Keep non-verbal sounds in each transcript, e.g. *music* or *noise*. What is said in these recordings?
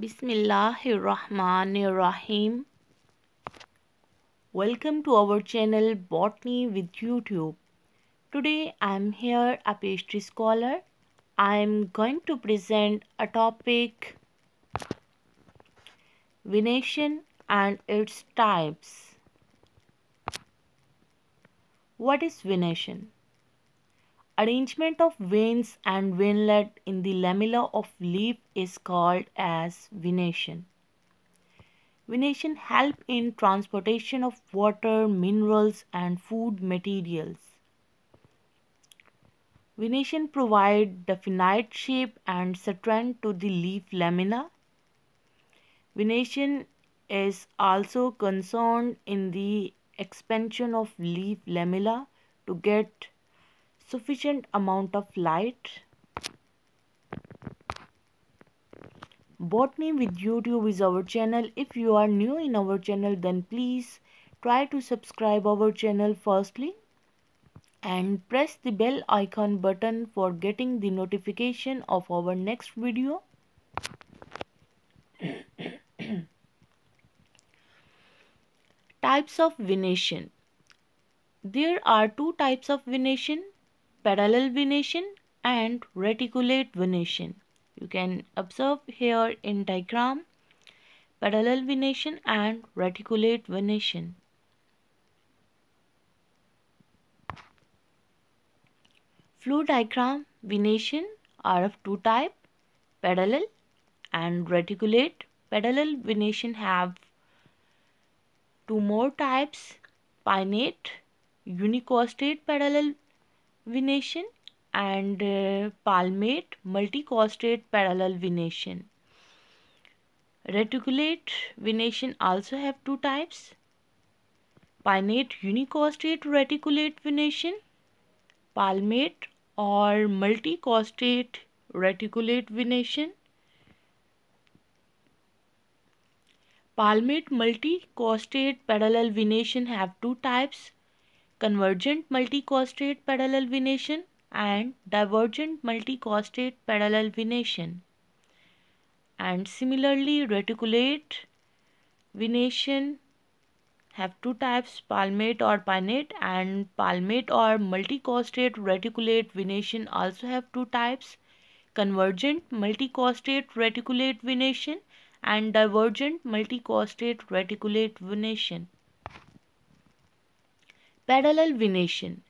Bismillahirrahmanirrahim. Welcome to our channel Botany with YouTube. Today I am here a pastry scholar. I am going to present a topic venation and its types. What is venation? Arrangement of veins and veinlet in the lamella of leaf is called as venation. Venation help in transportation of water, minerals and food materials. Venation provide definite shape and strength to the leaf lamina. Venation is also concerned in the expansion of leaf lamella to get sufficient amount of light. Botany with YouTube is our channel. If you are new in our channel then please try to subscribe our channel firstly and press the bell icon button for getting the notification of our next video. *coughs* types of venation. There are two types of venation parallel venation and reticulate venation. You can observe here in diagram parallel venation and reticulate venation. Flow diagram venation are of two type parallel and reticulate. Parallel venation have two more types pinnate unicostate parallel venation and uh, palmate multicostrate parallel venation. Reticulate venation also have two types pinnate unicostrate reticulate venation, palmate or multicostrate reticulate venation. Palmate multicostrate parallel venation have two types convergent multicostate parallel venation and divergent multicostate parallel venation. And similarly reticulate venation have two types palmate or pinnate and palmate or multicostate reticulate venation also have two types convergent multicostate reticulate venation and divergent multicostate reticulate venation. Parallel venation.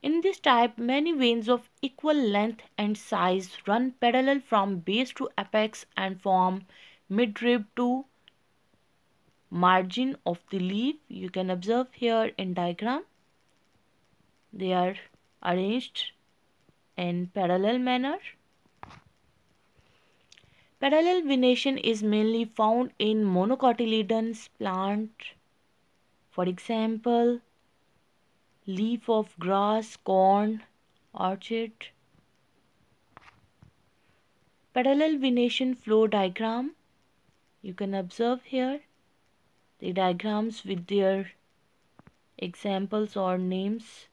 In this type, many veins of equal length and size run parallel from base to apex and form midrib to margin of the leaf. You can observe here in diagram. They are arranged in parallel manner. Parallel venation is mainly found in monocotyledons plant. For example, leaf of grass, corn, orchard. Parallel venation flow diagram. You can observe here the diagrams with their examples or names.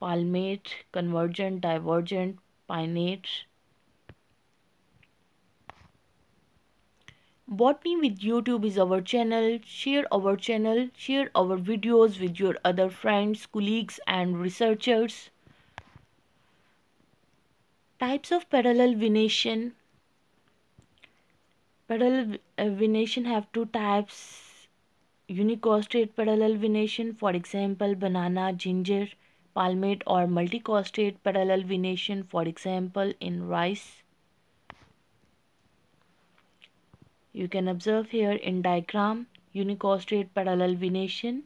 Palmate, convergent, divergent, pinnate, Bot Me with YouTube is our channel. Share our channel. Share our videos with your other friends, colleagues and researchers. Types of parallel venation. Parallel uh, venation have two types. Unicostate parallel venation for example banana, ginger, palmate or multicostate parallel venation for example in rice. You can observe here in diagram unicostrate parallel venation.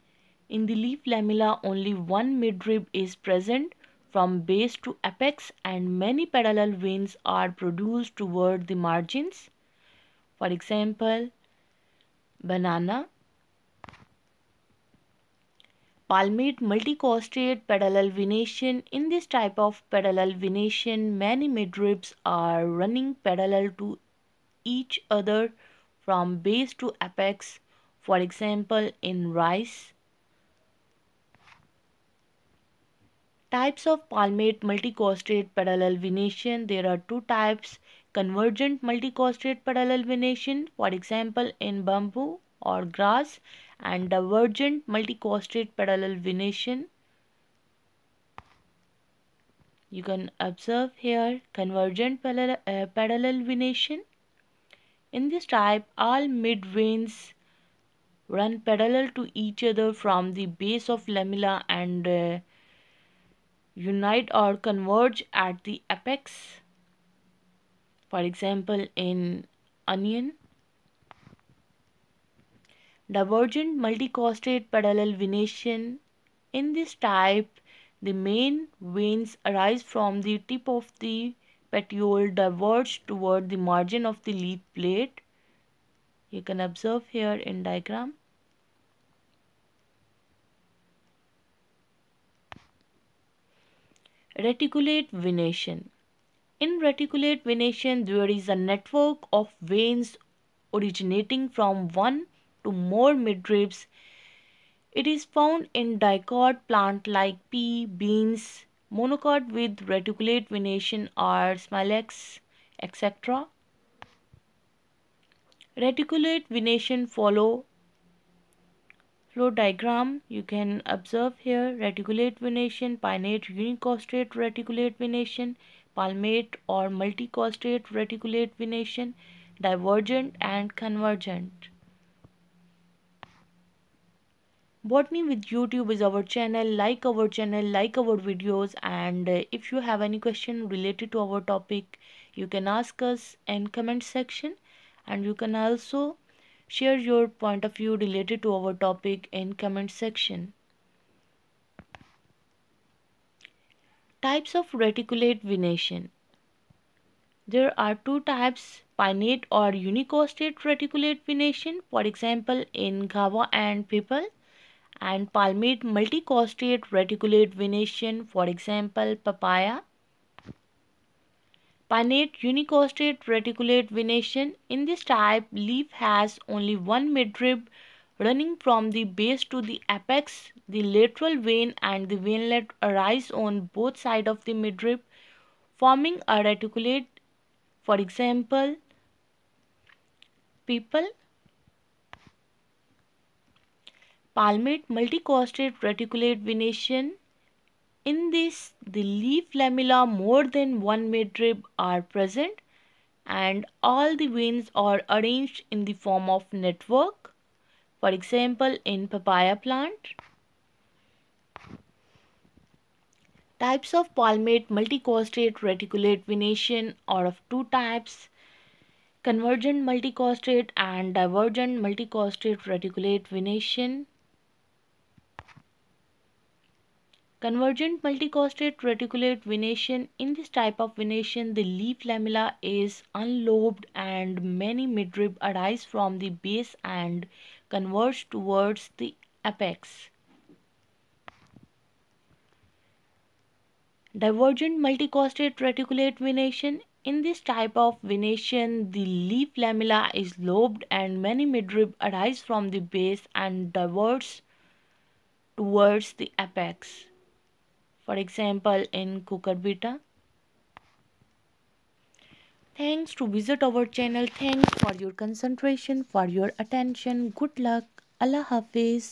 In the leaf lamella only one midrib is present from base to apex and many parallel veins are produced toward the margins. For example, banana. Palmate multicostate parallel venation. In this type of parallel venation, many midribs are running parallel to each other from base to apex for example in rice. Types of palmate multicostate parallel venation. There are two types convergent multicostate parallel venation for example in bamboo or grass and divergent multicostate parallel venation. You can observe here convergent parallel, uh, parallel venation in this type, all veins run parallel to each other from the base of lamella and uh, unite or converge at the apex. For example, in onion, divergent multicostate parallel venation. In this type, the main veins arise from the tip of the petiole diverge toward the margin of the leaf plate. You can observe here in diagram. Reticulate venation. In reticulate venation, there is a network of veins originating from one to more midribs. It is found in dicot plant like pea, beans, monocot with reticulate venation or smilex, etc. Reticulate venation follow flow diagram. You can observe here reticulate venation, pinnate, unicostate reticulate venation, palmate or multicostate reticulate venation, divergent and convergent. what mean with youtube is our channel like our channel like our videos and uh, if you have any question related to our topic you can ask us in comment section and you can also share your point of view related to our topic in comment section types of reticulate venation there are two types pinnate or unicostate reticulate venation for example in GABA and people and palmate multicostate reticulate venation for example papaya pinnate unicostate reticulate venation in this type leaf has only one midrib running from the base to the apex the lateral vein and the veinlet arise on both sides of the midrib forming a reticulate for example people palmate multicostated reticulate venation. In this, the leaf lamella more than one midrib are present and all the veins are arranged in the form of network. For example, in papaya plant. Types of palmate multicostate reticulate venation are of two types convergent multicostate and divergent multicostate reticulate venation. Convergent multicostate reticulate venation. In this type of venation, the leaf lamella is unlobed and many midrib arise from the base and converge towards the apex. Divergent multicostate reticulate venation. In this type of venation, the leaf lamella is lobed and many midrib arise from the base and diverge towards the apex for example in cooker thanks to visit our channel thanks for your concentration for your attention good luck allah hafiz